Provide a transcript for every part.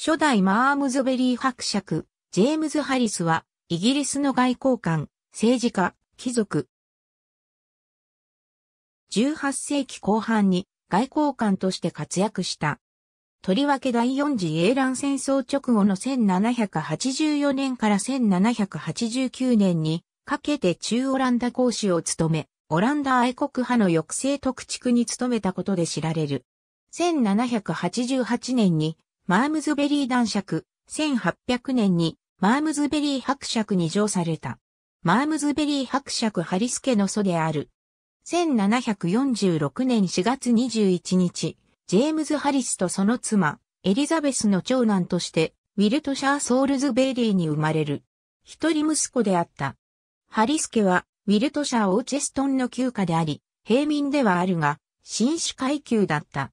初代マームズベリー伯爵、ジェームズ・ハリスは、イギリスの外交官、政治家、貴族。18世紀後半に外交官として活躍した。とりわけ第四次英乱戦争直後の1784年から1789年にかけて中オランダ公使を務め、オランダ愛国派の抑制特築区に務めたことで知られる。1788年にマームズベリー男爵、1800年にマームズベリー伯爵に上された。マームズベリー伯爵ハリス家の祖である。1746年4月21日、ジェームズ・ハリスとその妻、エリザベスの長男として、ウィルトシャー・ソールズベリーに生まれる。一人息子であった。ハリス家は、ウィルトシャー・オーチェストンの旧家であり、平民ではあるが、紳士階級だった。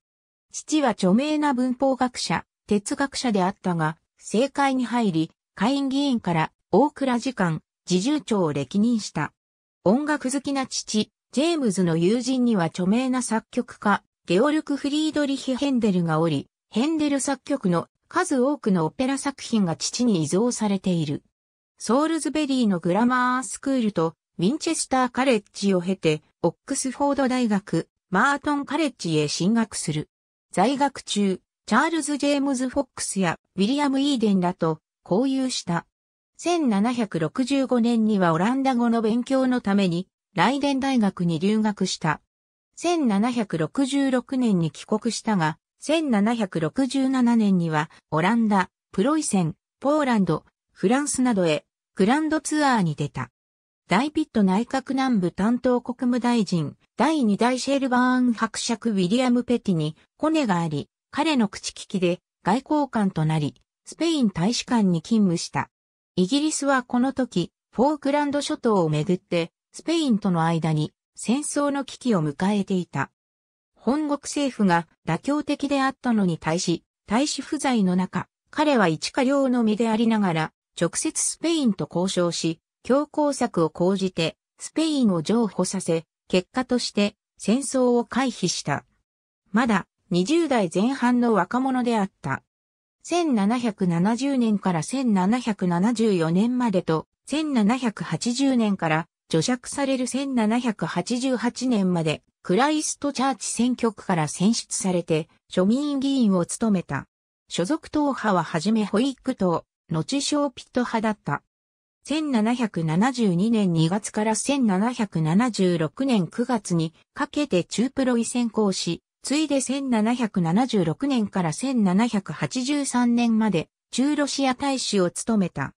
父は著名な文法学者、哲学者であったが、政界に入り、下院議員から大倉次官、自重長を歴任した。音楽好きな父、ジェームズの友人には著名な作曲家、ゲオルク・フリードリヒ・ヘンデルがおり、ヘンデル作曲の数多くのオペラ作品が父に遺贈されている。ソールズベリーのグラマースクールとウィンチェスターカレッジを経て、オックスフォード大学、マートンカレッジへ進学する。在学中、チャールズ・ジェームズ・フォックスやウィリアム・イーデンらと交友した。1765年にはオランダ語の勉強のためにライデン大学に留学した。1766年に帰国したが、1767年にはオランダ、プロイセン、ポーランド、フランスなどへグランドツアーに出た。大ピット内閣南部担当国務大臣、第2代シェルバーン伯爵ウィリアム・ペティにコネがあり、彼の口利きで外交官となり、スペイン大使館に勤務した。イギリスはこの時、フォークランド諸島をめぐって、スペインとの間に戦争の危機を迎えていた。本国政府が妥協的であったのに対し、大使不在の中、彼は一家領の身でありながら、直接スペインと交渉し、強硬策を講じて、スペインを譲歩させ、結果として戦争を回避した。まだ20代前半の若者であった。1770年から1774年までと、1780年から除釈される1788年まで、クライストチャーチ選挙区から選出されて、庶民議員を務めた。所属党派ははじめホイック党、後小ピット派だった。1772年2月から1776年9月にかけて中プロイ先行し、ついで1776年から1783年まで中ロシア大使を務めた。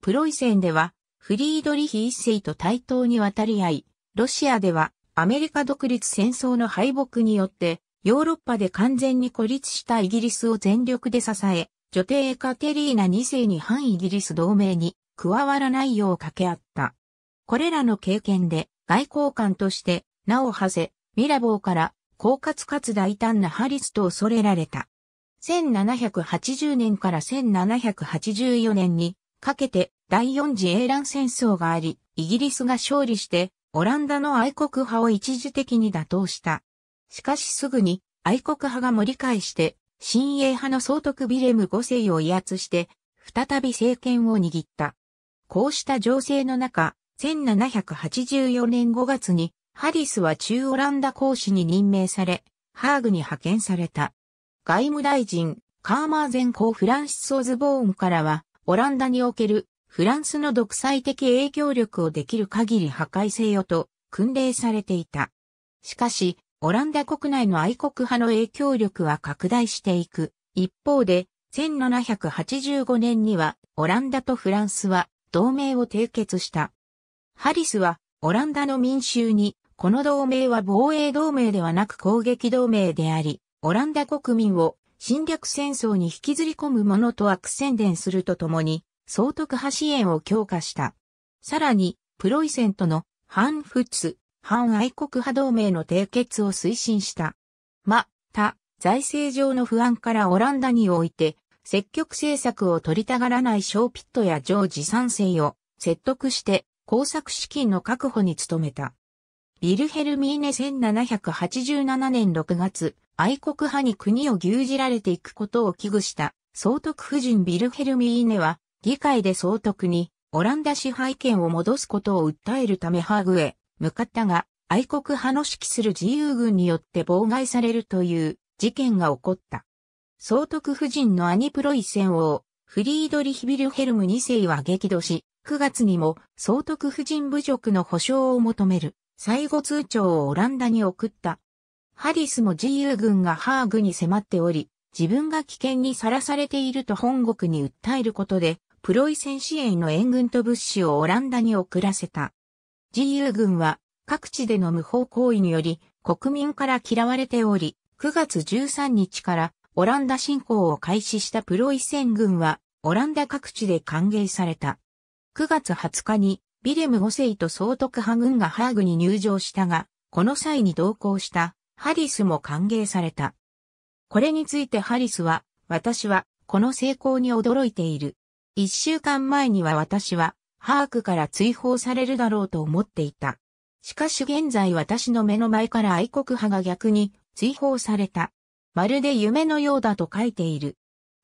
プロイセンではフリードリヒ一世と対等に渡り合い、ロシアではアメリカ独立戦争の敗北によってヨーロッパで完全に孤立したイギリスを全力で支え、女帝エカテリーナ2世に反イギリス同盟に加わらないよう掛け合った。これらの経験で外交官として、名をはせ、ミラボーから狡猾かつ大胆なハリスと恐れられた。1780年から1784年にかけて第四次英乱戦争があり、イギリスが勝利してオランダの愛国派を一時的に打倒した。しかしすぐに愛国派が盛り返して新英派の総督ビレム5世を威圧して再び政権を握った。こうした情勢の中、1784年5月にハリスは中オランダ公使に任命され、ハーグに派遣された。外務大臣、カーマー前公フランシス・オズボーンからは、オランダにおけるフランスの独裁的影響力をできる限り破壊せよと訓令されていた。しかし、オランダ国内の愛国派の影響力は拡大していく。一方で、1785年にはオランダとフランスは同盟を締結した。ハリスはオランダの民衆にこの同盟は防衛同盟ではなく攻撃同盟であり、オランダ国民を侵略戦争に引きずり込むものと悪宣伝するとともに、総督派支援を強化した。さらに、プロイセンとの反仏、反愛国派同盟の締結を推進した。ま、た、財政上の不安からオランダにおいて、積極政策を取りたがらないショーピットやジョージ3世を説得して工作資金の確保に努めた。ビルヘルミーネ1787年6月、愛国派に国を牛耳られていくことを危惧した総督夫人ビルヘルミーネは、議会で総督にオランダ支配権を戻すことを訴えるためハーグへ向かったが、愛国派の指揮する自由軍によって妨害されるという事件が起こった。総督夫人の兄プロイセン王、フリードリヒビルヘルム2世は激怒し、9月にも総督夫人侮辱の保障を求める最後通帳をオランダに送った。ハリスも自由軍がハーグに迫っており、自分が危険にさらされていると本国に訴えることで、プロイセン支援の援軍と物資をオランダに送らせた。自由軍は各地での無法行為により国民から嫌われており、9月13日からオランダ侵攻を開始したプロイセン軍はオランダ各地で歓迎された。9月20日にビレム5世と総督派軍がハーグに入場したが、この際に同行したハリスも歓迎された。これについてハリスは、私はこの成功に驚いている。一週間前には私はハーグから追放されるだろうと思っていた。しかし現在私の目の前から愛国派が逆に追放された。まるで夢のようだと書いている。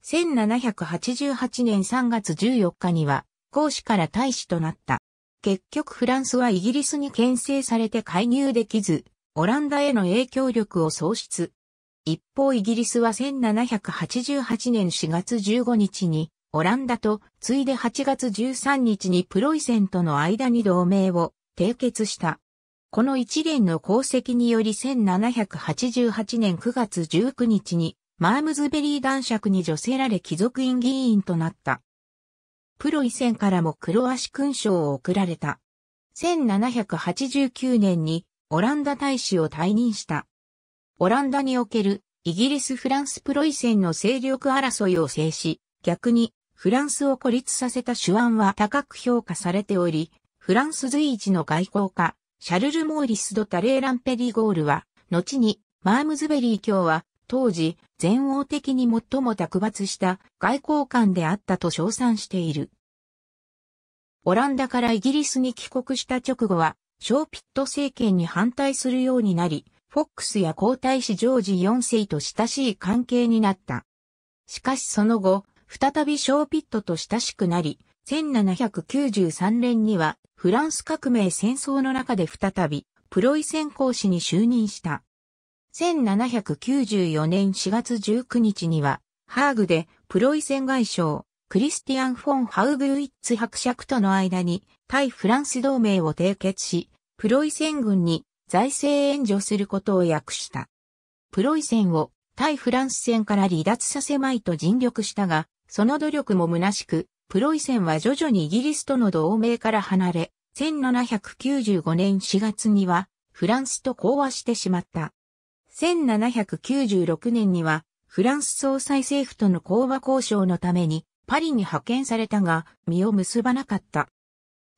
1788年3月14日には、公使から大使となった。結局フランスはイギリスに牽制されて介入できず、オランダへの影響力を喪失。一方イギリスは1788年4月15日に、オランダと、ついで8月13日にプロイセンとの間に同盟を締結した。この一連の功績により1788年9月19日にマームズベリー男爵に助せられ貴族院議員となった。プロセンからも黒足勲章を贈られた。1789年にオランダ大使を退任した。オランダにおけるイギリス・フランス・プロイセンの勢力争いを制し、逆にフランスを孤立させた手腕は高く評価されており、フランス随一の外交家、シャルル・モーリス・ド・タレーランペリゴールは、後にマームズベリー卿は当時、全王的に最も卓抜した外交官であったと称賛している。オランダからイギリスに帰国した直後は、ショーピット政権に反対するようになり、フォックスや皇太子ジョージ4世と親しい関係になった。しかしその後、再びショーピットと親しくなり、1793年にはフランス革命戦争の中で再びプロイセン公使に就任した。1794年4月19日には、ハーグでプロイセン外相、クリスティアン・フォン・ハウグウィッツ伯爵との間に対フランス同盟を締結し、プロイセン軍に財政援助することを訳した。プロイセンを対フランス戦から離脱させまいと尽力したが、その努力も虚しく、プロイセンは徐々にイギリスとの同盟から離れ、1795年4月にはフランスと講和してしまった。1796年には、フランス総裁政府との講和交渉のために、パリに派遣されたが、身を結ばなかった。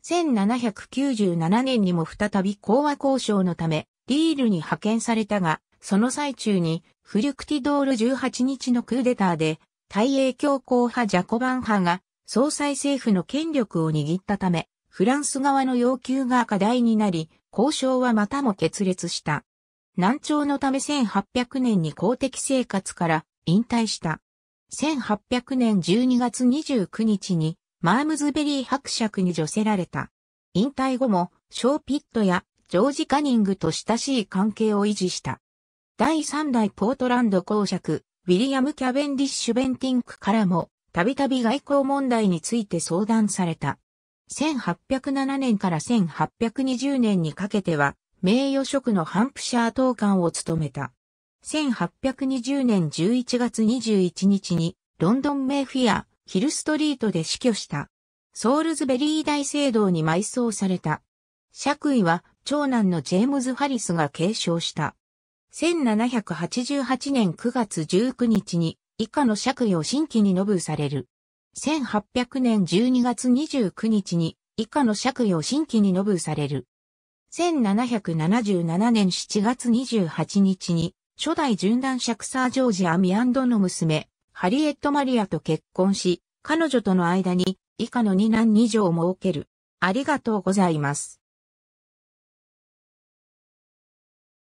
1797年にも再び講和交渉のため、リールに派遣されたが、その最中に、フリュクティドール18日のクーデターで、大英強硬派ジャコバン派が、総裁政府の権力を握ったため、フランス側の要求が課題になり、交渉はまたも決裂した。難聴のため1800年に公的生活から引退した。1800年12月29日にマームズベリー伯爵に助せられた。引退後もショーピットやジョージ・カニングと親しい関係を維持した。第3代ポートランド公爵、ウィリアム・キャベンディッシュ・ベンティンクからも、たびたび外交問題について相談された。1807年から1820年にかけては、名誉職のハンプシャー党官を務めた。1820年11月21日にロンドンメイフィア、ヒルストリートで死去した。ソールズベリー大聖堂に埋葬された。爵位は長男のジェームズ・ハリスが継承した。1788年9月19日に以下の爵位を新規にノぶされる。1800年12月29日に以下の爵位を新規にノぶされる。1777年7月28日に、初代準男爵サー・ジョージ・アミアンドの娘、ハリエット・マリアと結婚し、彼女との間に以下の二男二女を設ける。ありがとうございます。